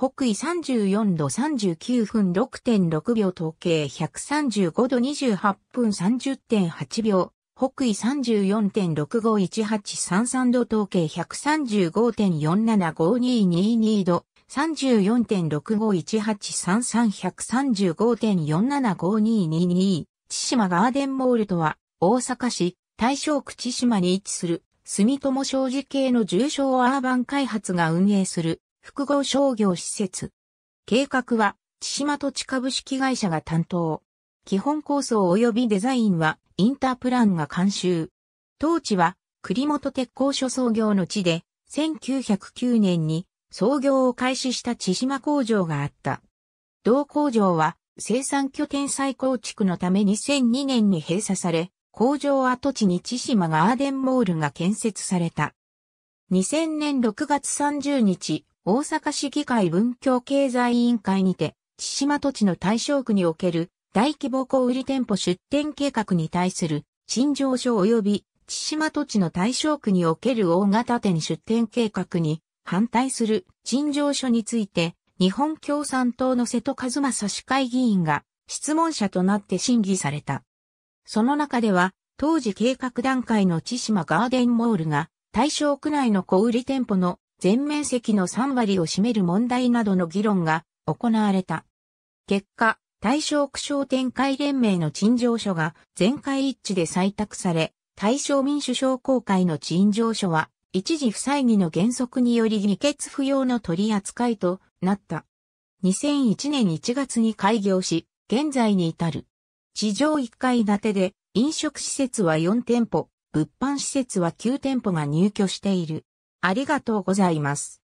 北緯34度39分6.6秒統計135度28分30.8秒、北緯34.65183 3度統計135.475222度、34.651833135.475222、千島ガーデンモールとは、大阪市、大正区千島に位置する、住友商事系の重症アーバン開発が運営する複合商業施設。計画は、千島土地株式会社が担当。基本構想及びデザインは、インタープランが監修。当地は、栗本鉄工所創業の地で、1909年に創業を開始した千島工場があった。同工場は生産拠点再構築のため2002年に閉鎖され、工場跡地に千島ガーデンモールが建設された。2000年6月30日、大阪市議会文教経済委員会にて、千島土地の対象区における大規模小売店舗出店計画に対する陳情書及び千島土地の対象区における大型店出店計画に反対する陳情書について、日本共産党の瀬戸和正市会議員が質問者となって審議された。その中では、当時計画段階の千島ガーデンモールが対象区内の小売店舗の全面積の3割を占める問題などの議論が行われた。結果、対象区商展開連盟の陳情書が全会一致で採択され、対象民主商工会の陳情書は、一時不採議の原則により議決不要の取り扱いとなった。2001年1月に開業し、現在に至る。地上1階建てで、飲食施設は4店舗、物販施設は9店舗が入居している。ありがとうございます。